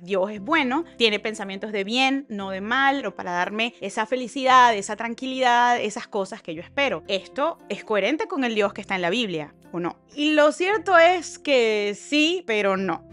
Dios es bueno, tiene pensamientos de bien, no de mal, o para darme esa felicidad, esa tranquilidad, esas cosas que yo espero. Esto es coherente con el Dios que está en la Biblia, ¿o no? Y lo cierto es que sí, pero no.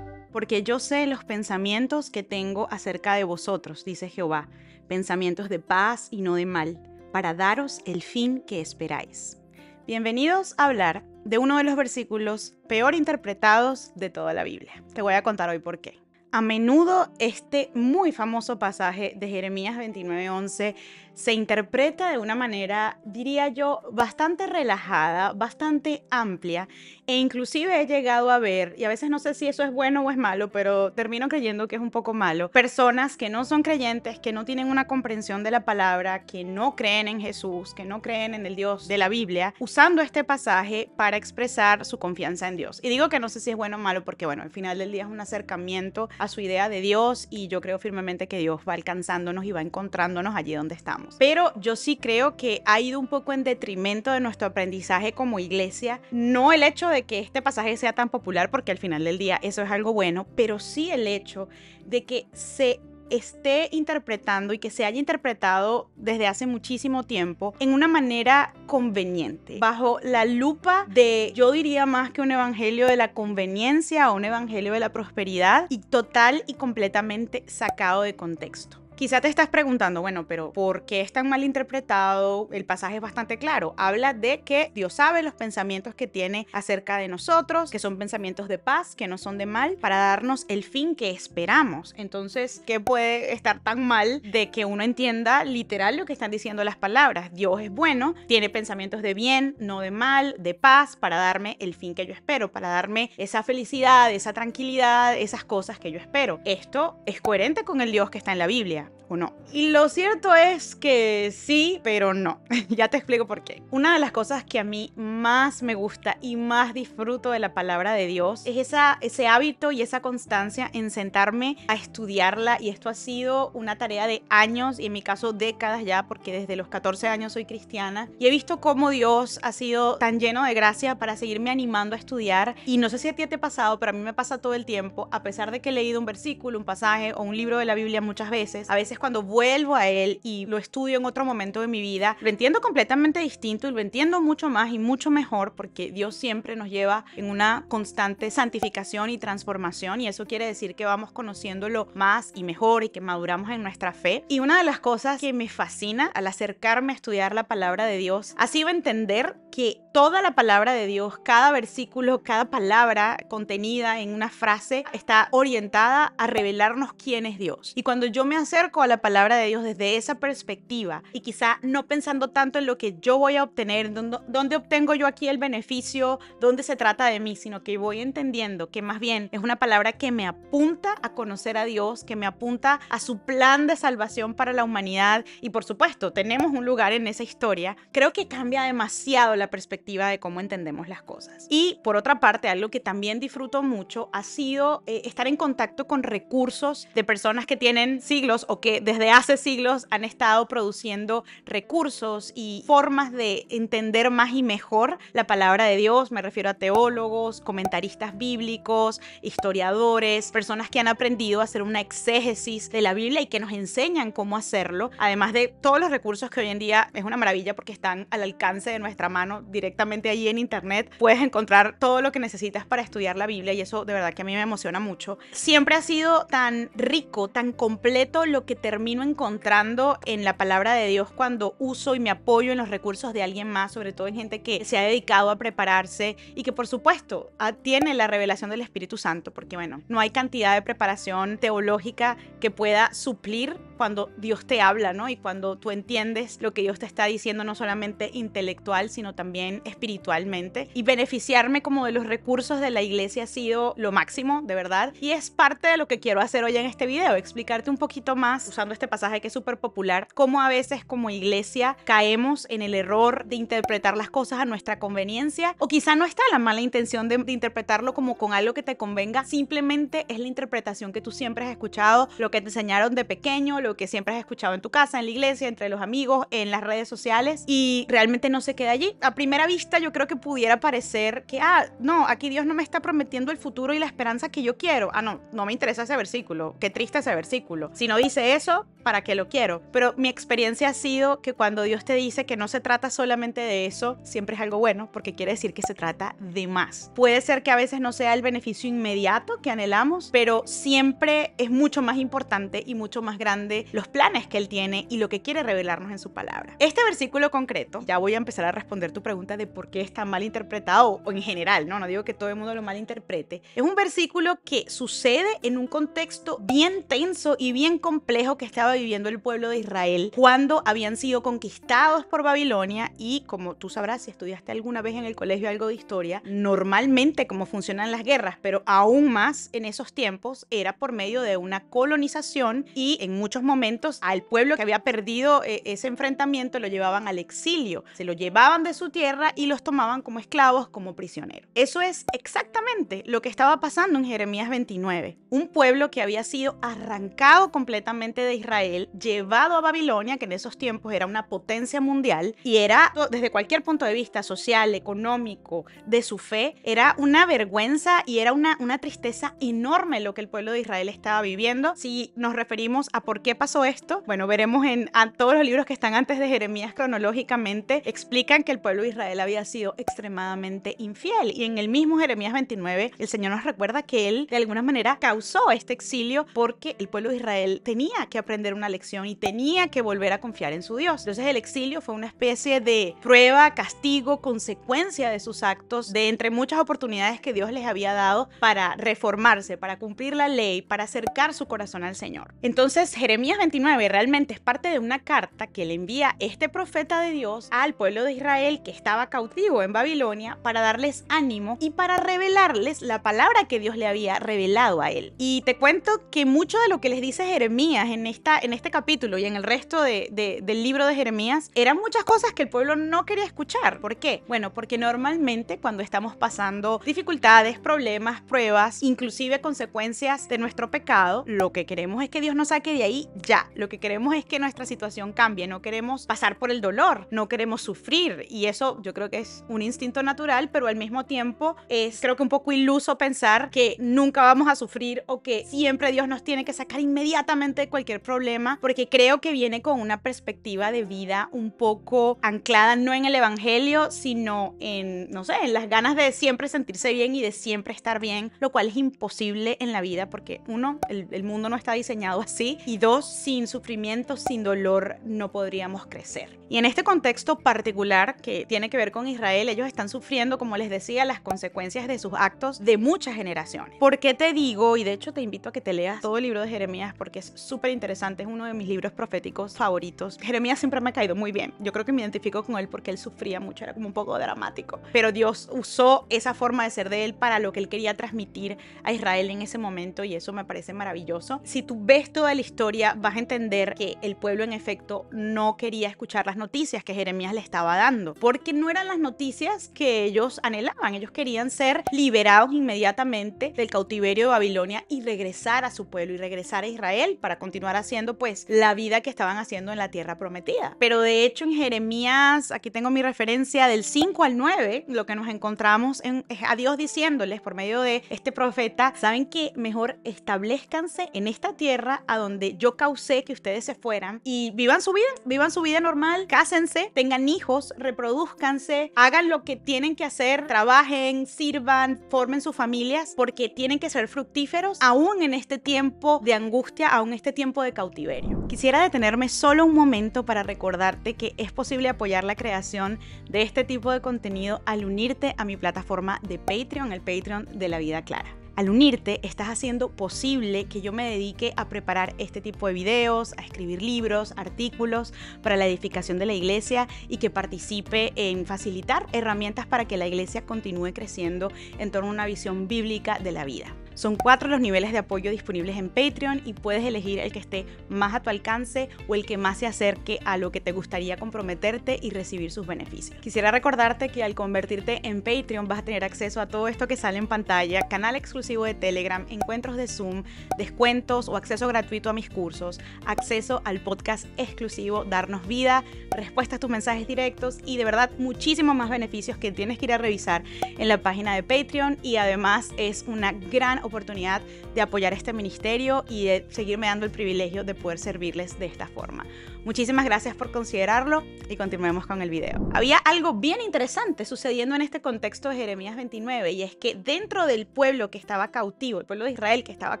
porque yo sé los pensamientos que tengo acerca de vosotros, dice Jehová, pensamientos de paz y no de mal, para daros el fin que esperáis. Bienvenidos a hablar de uno de los versículos peor interpretados de toda la Biblia. Te voy a contar hoy por qué a menudo este muy famoso pasaje de Jeremías 29:11 se interpreta de una manera, diría yo, bastante relajada, bastante amplia, e inclusive he llegado a ver, y a veces no sé si eso es bueno o es malo, pero termino creyendo que es un poco malo, personas que no son creyentes, que no tienen una comprensión de la palabra, que no creen en Jesús, que no creen en el Dios de la Biblia, usando este pasaje para expresar su confianza en Dios. Y digo que no sé si es bueno o malo, porque bueno, al final del día es un acercamiento a su idea de Dios y yo creo firmemente que Dios va alcanzándonos y va encontrándonos allí donde estamos. Pero yo sí creo que ha ido un poco en detrimento de nuestro aprendizaje como iglesia, no el hecho de que este pasaje sea tan popular porque al final del día eso es algo bueno, pero sí el hecho de que se esté interpretando y que se haya interpretado desde hace muchísimo tiempo en una manera conveniente, bajo la lupa de, yo diría más que un evangelio de la conveniencia o un evangelio de la prosperidad y total y completamente sacado de contexto. Quizá te estás preguntando, bueno, pero ¿por qué es tan mal interpretado? El pasaje es bastante claro. Habla de que Dios sabe los pensamientos que tiene acerca de nosotros, que son pensamientos de paz, que no son de mal, para darnos el fin que esperamos. Entonces, ¿qué puede estar tan mal de que uno entienda literal lo que están diciendo las palabras? Dios es bueno, tiene pensamientos de bien, no de mal, de paz, para darme el fin que yo espero, para darme esa felicidad, esa tranquilidad, esas cosas que yo espero. Esto es coherente con el Dios que está en la Biblia no. Y lo cierto es que sí, pero no. ya te explico por qué. Una de las cosas que a mí más me gusta y más disfruto de la palabra de Dios es esa, ese hábito y esa constancia en sentarme a estudiarla y esto ha sido una tarea de años y en mi caso décadas ya porque desde los 14 años soy cristiana y he visto cómo Dios ha sido tan lleno de gracia para seguirme animando a estudiar y no sé si a ti te ha pasado, pero a mí me pasa todo el tiempo, a pesar de que he leído un versículo, un pasaje o un libro de la Biblia muchas veces, a veces cuando vuelvo a él y lo estudio en otro momento de mi vida, lo entiendo completamente distinto y lo entiendo mucho más y mucho mejor porque Dios siempre nos lleva en una constante santificación y transformación y eso quiere decir que vamos conociéndolo más y mejor y que maduramos en nuestra fe. Y una de las cosas que me fascina al acercarme a estudiar la palabra de Dios ha sido entender que toda la palabra de Dios, cada versículo, cada palabra contenida en una frase está orientada a revelarnos quién es Dios. Y cuando yo me acerco a la la palabra de Dios desde esa perspectiva y quizá no pensando tanto en lo que yo voy a obtener, dónde, dónde obtengo yo aquí el beneficio, dónde se trata de mí, sino que voy entendiendo que más bien es una palabra que me apunta a conocer a Dios, que me apunta a su plan de salvación para la humanidad y por supuesto tenemos un lugar en esa historia, creo que cambia demasiado la perspectiva de cómo entendemos las cosas. Y por otra parte, algo que también disfruto mucho ha sido eh, estar en contacto con recursos de personas que tienen siglos o que desde hace siglos han estado produciendo recursos y formas de entender más y mejor la palabra de Dios. Me refiero a teólogos, comentaristas bíblicos, historiadores, personas que han aprendido a hacer una exégesis de la Biblia y que nos enseñan cómo hacerlo, además de todos los recursos que hoy en día es una maravilla porque están al alcance de nuestra mano directamente allí en internet. Puedes encontrar todo lo que necesitas para estudiar la Biblia y eso de verdad que a mí me emociona mucho. Siempre ha sido tan rico, tan completo lo que termino encontrando en la palabra de Dios cuando uso y me apoyo en los recursos de alguien más, sobre todo en gente que se ha dedicado a prepararse y que por supuesto tiene la revelación del Espíritu Santo, porque bueno, no hay cantidad de preparación teológica que pueda suplir cuando Dios te habla, ¿no? Y cuando tú entiendes lo que Dios te está diciendo, no solamente intelectual, sino también espiritualmente. Y beneficiarme como de los recursos de la iglesia ha sido lo máximo, de verdad. Y es parte de lo que quiero hacer hoy en este video, explicarte un poquito más usando este pasaje que es súper popular, cómo a veces como iglesia caemos en el error de interpretar las cosas a nuestra conveniencia, o quizá no está la mala intención de, interpretarlo como con algo que te convenga, simplemente es la interpretación que tú siempre has escuchado, lo que te enseñaron de pequeño, lo que siempre has escuchado en tu casa, en la iglesia, entre los amigos, en las redes sociales, y realmente no se queda allí. A primera vista yo creo que pudiera parecer que, ah, no, aquí Dios no me está prometiendo el futuro y la esperanza que yo quiero. Ah, no, no me interesa ese versículo, qué triste ese versículo. Si no dice eso, eso, ¿para qué lo quiero? Pero mi experiencia ha sido que cuando Dios te dice que no se trata solamente de eso, siempre es algo bueno, porque quiere decir que se trata de más. Puede ser que a veces no sea el beneficio inmediato que anhelamos, pero siempre es mucho más importante y mucho más grande los planes que Él tiene y lo que quiere revelarnos en su palabra. Este versículo concreto, ya voy a empezar a responder tu pregunta de por qué está mal interpretado, o en general, no, no digo que todo el mundo lo malinterprete, es un versículo que sucede en un contexto bien tenso y bien complejo que estaba viviendo el pueblo de Israel cuando habían sido conquistados por Babilonia y como tú sabrás si estudiaste alguna vez en el colegio algo de historia, normalmente como funcionan las guerras, pero aún más en esos tiempos era por medio de una colonización y en muchos momentos al pueblo que había perdido eh, ese enfrentamiento lo llevaban al exilio, se lo llevaban de su tierra y los tomaban como esclavos, como prisioneros. Eso es exactamente lo que estaba pasando en Jeremías 29, un pueblo que había sido arrancado completamente de Israel, llevado a Babilonia, que en esos tiempos era una potencia mundial y era, desde cualquier punto de vista social, económico, de su fe, era una vergüenza y era una, una tristeza enorme lo que el pueblo de Israel estaba viviendo. Si nos referimos a por qué pasó esto, bueno, veremos en todos los libros que están antes de Jeremías cronológicamente, explican que el pueblo de Israel había sido extremadamente infiel. Y en el mismo Jeremías 29, el Señor nos recuerda que él de alguna manera causó este exilio porque el pueblo de Israel tenía que aprender una lección y tenía que volver a confiar en su Dios. Entonces el exilio fue una especie de prueba, castigo, consecuencia de sus actos, de entre muchas oportunidades que Dios les había dado para reformarse, para cumplir la ley, para acercar su corazón al Señor. Entonces Jeremías 29 realmente es parte de una carta que le envía este profeta de Dios al pueblo de Israel que estaba cautivo en Babilonia para darles ánimo y para revelarles la palabra que Dios le había revelado a él. Y te cuento que mucho de lo que les dice Jeremías en en, esta, en este capítulo y en el resto de, del libro de Jeremías eran muchas cosas que el pueblo no quería escuchar. ¿Por qué? Bueno, porque normalmente cuando estamos pasando dificultades, problemas, pruebas, inclusive consecuencias de nuestro pecado, lo que queremos es que Dios nos saque de ahí ya. Lo que queremos es que nuestra situación cambie. No queremos pasar por el dolor, no queremos sufrir. Y eso yo creo que es un instinto natural, pero al mismo tiempo es creo que un poco iluso pensar que nunca vamos a sufrir o que siempre Dios nos tiene que sacar inmediatamente de cualquier problema, porque creo que viene con una perspectiva de vida un poco anclada no en el Evangelio, sino en, no sé, en las ganas de siempre sentirse bien y de siempre estar bien, lo cual es imposible en la vida porque uno, el, el mundo no está diseñado así y dos, sin sufrimiento, sin dolor, no podríamos crecer. Y en este contexto particular que tiene que ver con Israel, ellos están sufriendo, como les decía, las consecuencias de sus actos de muchas generaciones. ¿Por qué te digo? Y de hecho te invito a que te leas todo el libro de Jeremías porque es súper interesante, es uno de mis libros proféticos favoritos. Jeremías siempre me ha caído muy bien. Yo creo que me identifico con él porque él sufría mucho, era como un poco dramático. Pero Dios usó esa forma de ser de él para lo que él quería transmitir a Israel en ese momento y eso me parece maravilloso. Si tú ves toda la historia, vas a entender que el pueblo en efecto no quería escuchar las noticias que Jeremías le estaba dando, porque no eran las noticias que ellos anhelaban. Ellos querían ser liberados inmediatamente del cautiverio de Babilonia y regresar a su pueblo y regresar a Israel para continuar haciendo pues la vida que estaban haciendo en la tierra prometida. Pero de hecho en Jeremías, aquí tengo mi referencia del 5 al 9, lo que nos encontramos en, es a Dios diciéndoles por medio de este profeta, saben que mejor establezcanse en esta tierra a donde yo causé que ustedes se fueran y vivan su vida, vivan su vida normal, cásense, tengan hijos, reproduzcanse, hagan lo que tienen que hacer, trabajen, sirvan, formen sus familias porque tienen que ser fructíferos aún en este tiempo de angustia, aún en este tiempo de cautiverio. Quisiera detenerme solo un momento para recordarte que es posible apoyar la creación de este tipo de contenido al unirte a mi plataforma de Patreon, el Patreon de la vida clara. Al unirte, estás haciendo posible que yo me dedique a preparar este tipo de videos, a escribir libros, artículos para la edificación de la iglesia y que participe en facilitar herramientas para que la iglesia continúe creciendo en torno a una visión bíblica de la vida. Son cuatro los niveles de apoyo disponibles en Patreon y puedes elegir el que esté más a tu alcance o el que más se acerque a lo que te gustaría comprometerte y recibir sus beneficios. Quisiera recordarte que al convertirte en Patreon vas a tener acceso a todo esto que sale en pantalla, canal exclusivo de Telegram, encuentros de Zoom, descuentos o acceso gratuito a mis cursos, acceso al podcast exclusivo Darnos Vida, respuestas a tus mensajes directos y de verdad muchísimos más beneficios que tienes que ir a revisar en la página de Patreon y además es una gran oportunidad de apoyar este ministerio y de seguirme dando el privilegio de poder servirles de esta forma. Muchísimas gracias por considerarlo y continuemos con el video. Había algo bien interesante sucediendo en este contexto de Jeremías 29 y es que dentro del pueblo que estaba cautivo, el pueblo de Israel que estaba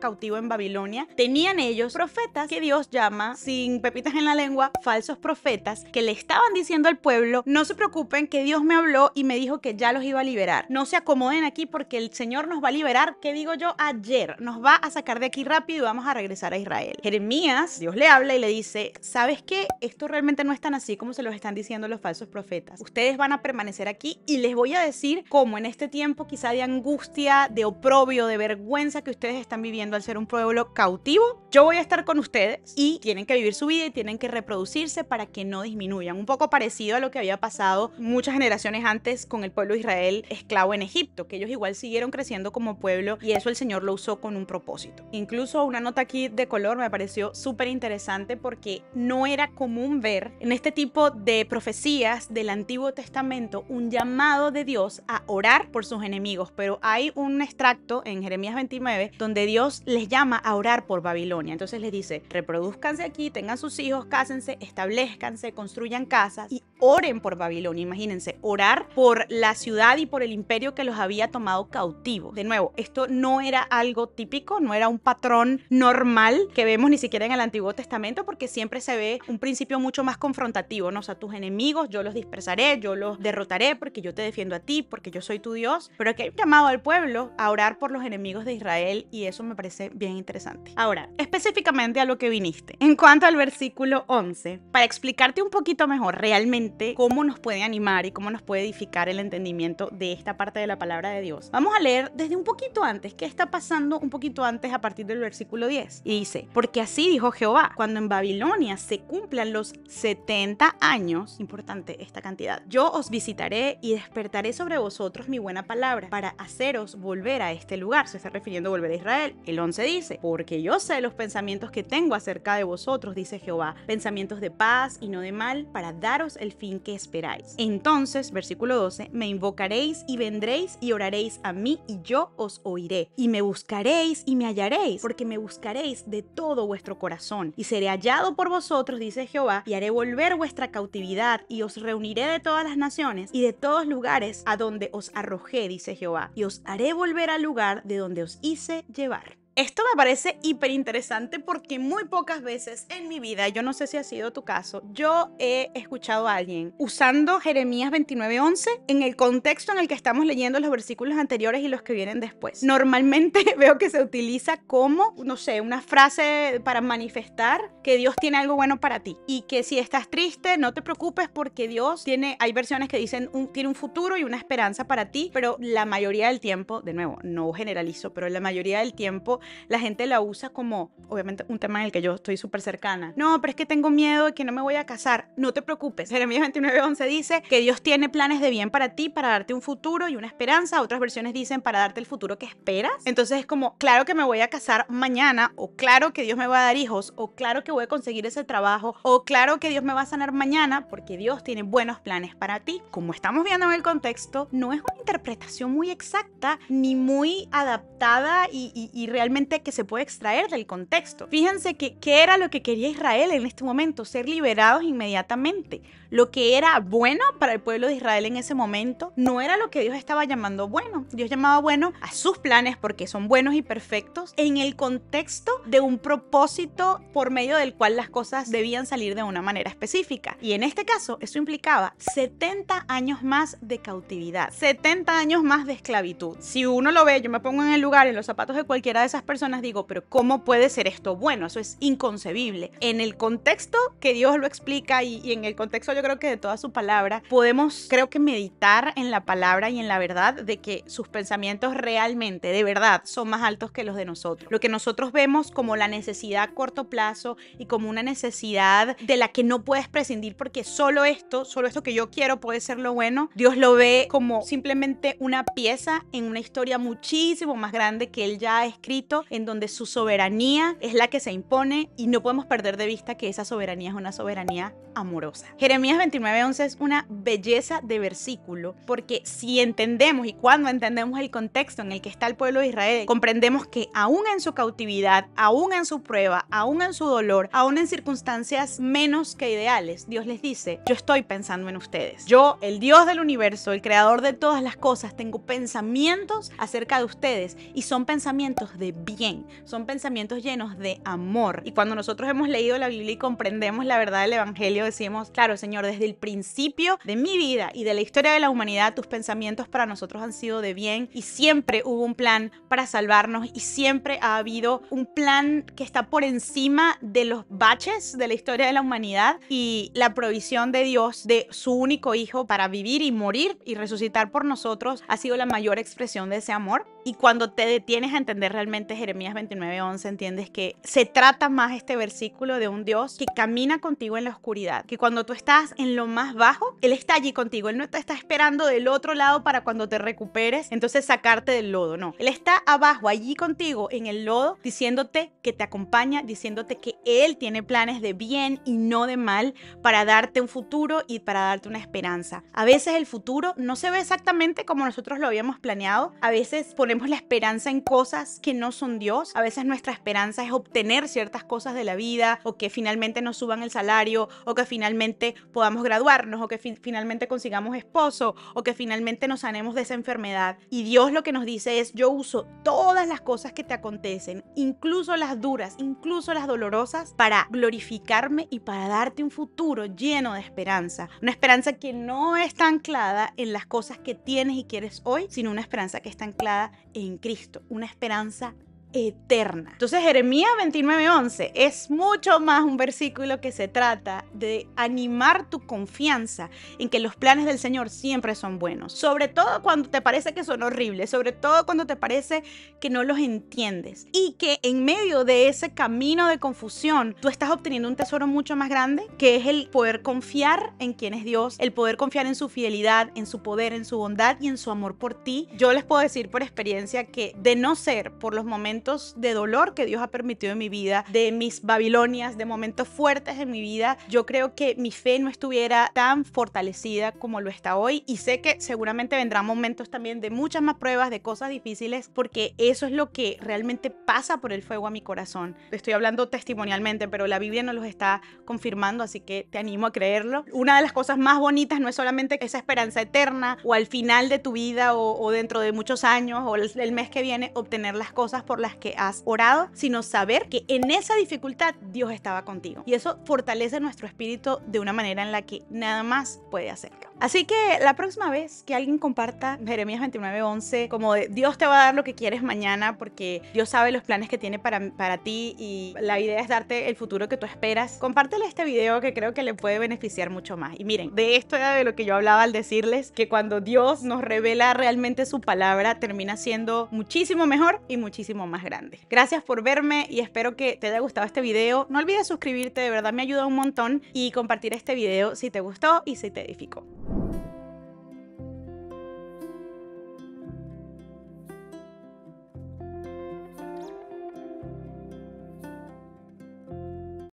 cautivo en Babilonia, tenían ellos profetas que Dios llama, sin pepitas en la lengua, falsos profetas que le estaban diciendo al pueblo, no se preocupen que Dios me habló y me dijo que ya los iba a liberar. No se acomoden aquí porque el Señor nos va a liberar, ¿qué digo yo, ayer. Nos va a sacar de aquí rápido y vamos a regresar a Israel. Jeremías, Dios le habla y le dice, ¿sabes qué? esto realmente no es tan así como se los están diciendo los falsos profetas. Ustedes van a permanecer aquí y les voy a decir cómo en este tiempo quizá de angustia, de oprobio, de vergüenza que ustedes están viviendo al ser un pueblo cautivo, yo voy a estar con ustedes y tienen que vivir su vida y tienen que reproducirse para que no disminuyan. Un poco parecido a lo que había pasado muchas generaciones antes con el pueblo de Israel esclavo en Egipto, que ellos igual siguieron creciendo como pueblo y eso el Señor lo usó con un propósito. Incluso una nota aquí de color me pareció súper interesante porque no era común ver en este tipo de profecías del Antiguo Testamento un llamado de Dios a orar por sus enemigos, pero hay un extracto en Jeremías 29 donde Dios les llama a orar por Babilonia. Entonces les dice, reproduzcanse aquí, tengan sus hijos, cásense, establezcanse, construyan casas y oren por Babilonia. Imagínense, orar por la ciudad y por el imperio que los había tomado cautivo. De nuevo, esto no era algo típico, no era un patrón normal que vemos ni siquiera en el Antiguo Testamento porque siempre se ve un principio mucho más confrontativo, ¿no? O sea, tus enemigos yo los dispersaré, yo los derrotaré porque yo te defiendo a ti, porque yo soy tu Dios. Pero aquí hay un llamado al pueblo a orar por los enemigos de Israel y eso me parece bien interesante. Ahora, específicamente a lo que viniste. En cuanto al versículo 11, para explicarte un poquito mejor realmente cómo nos puede animar y cómo nos puede edificar el entendimiento de esta parte de la palabra de Dios, vamos a leer desde un poquito antes, qué está pasando un poquito antes a partir del versículo 10. Y dice, porque así dijo Jehová, cuando en Babilonia se cumple cumplan los 70 años, importante esta cantidad, yo os visitaré y despertaré sobre vosotros mi buena palabra para haceros volver a este lugar. Se está refiriendo a volver a Israel. El 11 dice, porque yo sé los pensamientos que tengo acerca de vosotros, dice Jehová, pensamientos de paz y no de mal, para daros el fin que esperáis. Entonces, versículo 12, me invocaréis y vendréis y oraréis a mí y yo os oiré. Y me buscaréis y me hallaréis, porque me buscaréis de todo vuestro corazón. Y seré hallado por vosotros, dice dice Jehová, y haré volver vuestra cautividad, y os reuniré de todas las naciones y de todos lugares a donde os arrojé, dice Jehová, y os haré volver al lugar de donde os hice llevar. Esto me parece hiper interesante porque muy pocas veces en mi vida, yo no sé si ha sido tu caso, yo he escuchado a alguien usando Jeremías 29:11 en el contexto en el que estamos leyendo los versículos anteriores y los que vienen después. Normalmente veo que se utiliza como, no sé, una frase para manifestar que Dios tiene algo bueno para ti y que si estás triste, no te preocupes porque Dios tiene, hay versiones que dicen tiene un futuro y una esperanza para ti, pero la mayoría del tiempo, de nuevo, no generalizo, pero la mayoría del tiempo la gente la usa como, obviamente, un tema en el que yo estoy súper cercana. No, pero es que tengo miedo de que no me voy a casar. No te preocupes. Jeremías 29:11 dice que Dios tiene planes de bien para ti, para darte un futuro y una esperanza. Otras versiones dicen para darte el futuro que esperas. Entonces es como, claro que me voy a casar mañana, o claro que Dios me va a dar hijos, o claro que voy a conseguir ese trabajo, o claro que Dios me va a sanar mañana, porque Dios tiene buenos planes para ti. Como estamos viendo en el contexto, no es una interpretación muy exacta ni muy adaptada y realmente que se puede extraer del contexto. Fíjense que qué era lo que quería Israel en este momento, ser liberados inmediatamente. Lo que era bueno para el pueblo de Israel en ese momento no era lo que Dios estaba llamando bueno. Dios llamaba bueno a sus planes porque son buenos y perfectos en el contexto de un propósito por medio del cual las cosas debían salir de una manera específica. Y en este caso, eso implicaba 70 años más de cautividad, 70 años más de esclavitud. Si uno lo ve, yo me pongo en el lugar, en los zapatos de cualquiera de esas personas, digo, pero ¿cómo puede ser esto bueno? Eso es inconcebible. En el contexto que Dios lo explica y, en el contexto yo creo que de toda su palabra, podemos, creo que, meditar en la palabra y en la verdad de que sus pensamientos realmente, de verdad, son más altos que los de nosotros. Lo que nosotros vemos como la necesidad a corto plazo y como una necesidad de la que no puedes prescindir porque solo esto, solo esto que yo quiero puede ser lo bueno, Dios lo ve como simplemente una pieza en una historia muchísimo más grande que Él ya ha escrito, en donde su soberanía es la que se impone y no podemos perder de vista que esa soberanía es una soberanía amorosa. Jeremías 29 29:11 es una belleza de versículo porque si entendemos y cuando entendemos el contexto en el que está el pueblo de Israel, comprendemos que aún en su cautividad, aún en su prueba, aún en su dolor, aún en circunstancias menos que ideales, Dios les dice, yo estoy pensando en ustedes. Yo, el Dios del universo, el creador de todas las cosas, tengo pensamientos acerca de ustedes y son pensamientos de bien, son pensamientos llenos de amor. Y cuando nosotros hemos leído la Biblia y comprendemos la verdad del Evangelio, decimos, claro, Señor, desde el principio de mi vida y de la historia de la humanidad, tus pensamientos para nosotros han sido de bien y siempre hubo un plan para salvarnos y siempre ha habido un plan que está por encima de los baches de la historia de la humanidad y la provisión de Dios de su único hijo para vivir y morir y resucitar por nosotros ha sido la mayor expresión de ese amor. Y cuando te detienes a entender realmente Jeremías 29:11, entiendes que se trata más este versículo de un Dios que camina contigo en la oscuridad, que cuando tú estás en lo más bajo, Él está allí contigo, Él no te está esperando del otro lado para cuando te recuperes, entonces sacarte del lodo, no, Él está abajo, allí contigo, en el lodo, diciéndote que te acompaña, diciéndote que Él tiene planes de bien y no de mal para darte un futuro y para darte una esperanza. A veces el futuro no se ve exactamente como nosotros lo habíamos planeado, a veces tenemos la esperanza en cosas que no son Dios. A veces nuestra esperanza es obtener ciertas cosas de la vida o que finalmente nos suban el salario o que finalmente podamos graduarnos o que finalmente consigamos esposo o que finalmente nos sanemos de esa enfermedad. Y Dios lo que nos dice es yo uso todas las cosas que te acontecen, incluso las duras, incluso las dolorosas, para glorificarme y para darte un futuro lleno de esperanza. Una esperanza que no está anclada en las cosas que tienes y quieres hoy, sino una esperanza que está anclada en Cristo, una esperanza eterna. Entonces Jeremías 29:11 es mucho más un versículo que se trata de animar tu confianza en que los planes del Señor siempre son buenos, sobre todo cuando te parece que son horribles, sobre todo cuando te parece que no los entiendes y que en medio de ese camino de confusión tú estás obteniendo un tesoro mucho más grande que es el poder confiar en quien es Dios, el poder confiar en su fidelidad, en su poder, en su bondad y en su amor por ti. Yo les puedo decir por experiencia que de no ser por los momentos de dolor que Dios ha permitido en mi vida, de mis Babilonias, de momentos fuertes en mi vida, yo creo que mi fe no estuviera tan fortalecida como lo está hoy y sé que seguramente vendrán momentos también de muchas más pruebas, de cosas difíciles, porque eso es lo que realmente pasa por el fuego a mi corazón. Estoy hablando testimonialmente, pero la Biblia nos los está confirmando, así que te animo a creerlo. Una de las cosas más bonitas no es solamente esa esperanza eterna o al final de tu vida o, dentro de muchos años o el, el mes que viene obtener las cosas por las que has orado, sino saber que en esa dificultad Dios estaba contigo. Y eso fortalece nuestro espíritu de una manera en la que nada más puede hacerlo. Así que la próxima vez que alguien comparta Jeremías 29:11 como de, Dios te va a dar lo que quieres mañana porque Dios sabe los planes que tiene para, para ti y la idea es darte el futuro que tú esperas, compártele este video que creo que le puede beneficiar mucho más. Y miren, de esto era de lo que yo hablaba al decirles que cuando Dios nos revela realmente su palabra termina siendo muchísimo mejor y muchísimo más grande. Gracias por verme y espero que te haya gustado este video. No olvides suscribirte, de verdad me ayuda un montón y compartir este video si te gustó y si te edificó.